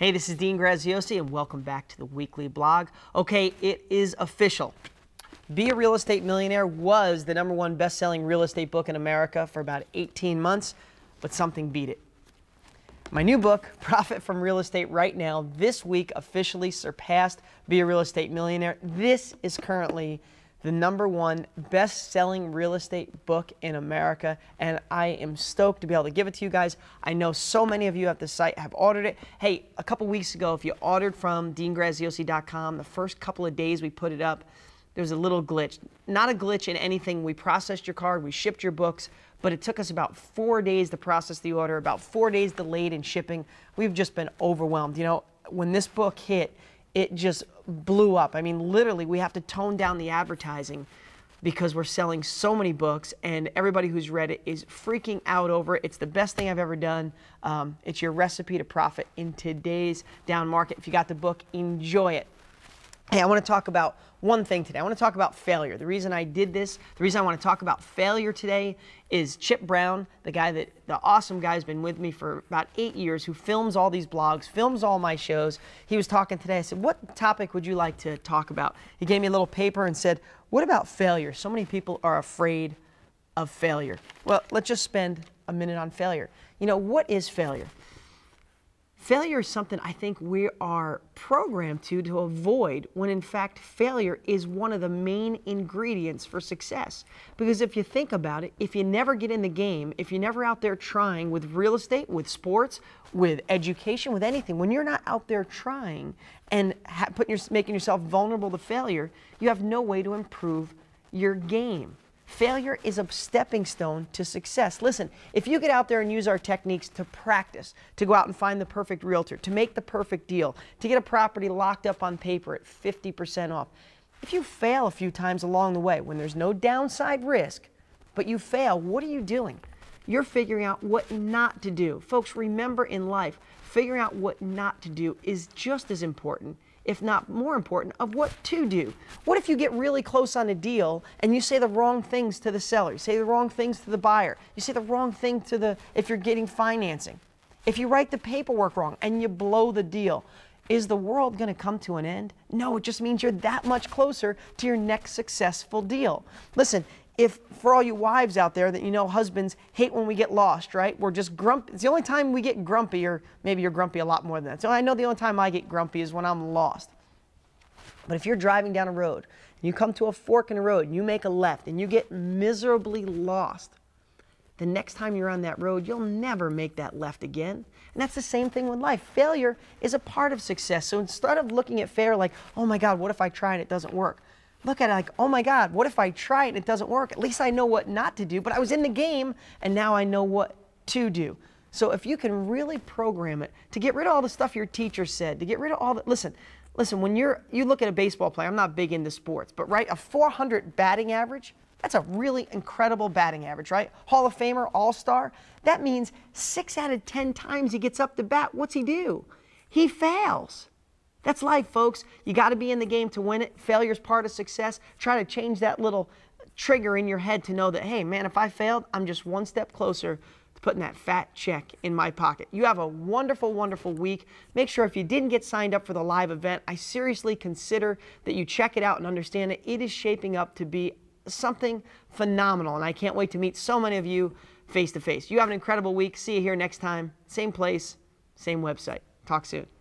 Hey, this is Dean Graziosi, and welcome back to the weekly blog. Okay, it is official. Be a Real Estate Millionaire was the number one best selling real estate book in America for about 18 months, but something beat it. My new book, Profit from Real Estate Right Now, this week officially surpassed Be a Real Estate Millionaire. This is currently the number one best selling real estate book in America. And I am stoked to be able to give it to you guys. I know so many of you at the site have ordered it. Hey, a couple weeks ago, if you ordered from deangraziosi.com, the first couple of days we put it up, there was a little glitch. Not a glitch in anything. We processed your card, we shipped your books, but it took us about four days to process the order, about four days delayed in shipping. We've just been overwhelmed. You know, when this book hit, it just blew up. I mean, literally, we have to tone down the advertising because we're selling so many books, and everybody who's read it is freaking out over it. It's the best thing I've ever done. Um, it's your recipe to profit in today's down market. If you got the book, enjoy it. Hey, I want to talk about one thing today. I want to talk about failure. The reason I did this, the reason I want to talk about failure today is Chip Brown, the guy that the awesome guy has been with me for about eight years, who films all these blogs, films all my shows. He was talking today. I said, What topic would you like to talk about? He gave me a little paper and said, What about failure? So many people are afraid of failure. Well, let's just spend a minute on failure. You know, what is failure? Failure is something I think we are programmed to to avoid when in fact failure is one of the main ingredients for success. Because if you think about it, if you never get in the game, if you're never out there trying with real estate, with sports, with education, with anything, when you're not out there trying and putting your, making yourself vulnerable to failure, you have no way to improve your game. Failure is a stepping stone to success. Listen, if you get out there and use our techniques to practice, to go out and find the perfect realtor, to make the perfect deal, to get a property locked up on paper at 50% off, if you fail a few times along the way when there's no downside risk, but you fail, what are you doing? You're figuring out what not to do. Folks, remember in life, figuring out what not to do is just as important if not more important, of what to do. What if you get really close on a deal and you say the wrong things to the seller, you say the wrong things to the buyer, you say the wrong thing to the, if you're getting financing, if you write the paperwork wrong and you blow the deal, is the world going to come to an end? No, it just means you're that much closer to your next successful deal. Listen, if for all you wives out there that you know husbands hate when we get lost, right? We're just grumpy. It's the only time we get grumpy, or maybe you're grumpy a lot more than that. So I know the only time I get grumpy is when I'm lost. But if you're driving down a road, and you come to a fork in the road, and you make a left, and you get miserably lost, the next time you're on that road, you'll never make that left again. And that's the same thing with life. Failure is a part of success. So instead of looking at failure like, oh my God, what if I try and it doesn't work? look at it like, oh my God, what if I try it and it doesn't work? At least I know what not to do. But I was in the game and now I know what to do. So if you can really program it to get rid of all the stuff your teacher said, to get rid of all the listen, listen, when you're you look at a baseball player, I'm not big into sports, but right, a 400 batting average, that's a really incredible batting average, right? Hall of Famer, all-star. That means 6 out of 10 times he gets up to bat, what's he do? He fails. That's life, folks. You got to be in the game to win it. Failure's part of success. Try to change that little trigger in your head to know that, hey, man, if I failed, I'm just one step closer to putting that fat check in my pocket. You have a wonderful, wonderful week. Make sure if you didn't get signed up for the live event, I seriously consider that you check it out and understand it. it is shaping up to be something phenomenal. And I can't wait to meet so many of you face to face. You have an incredible week. See you here next time. Same place, same website. Talk soon.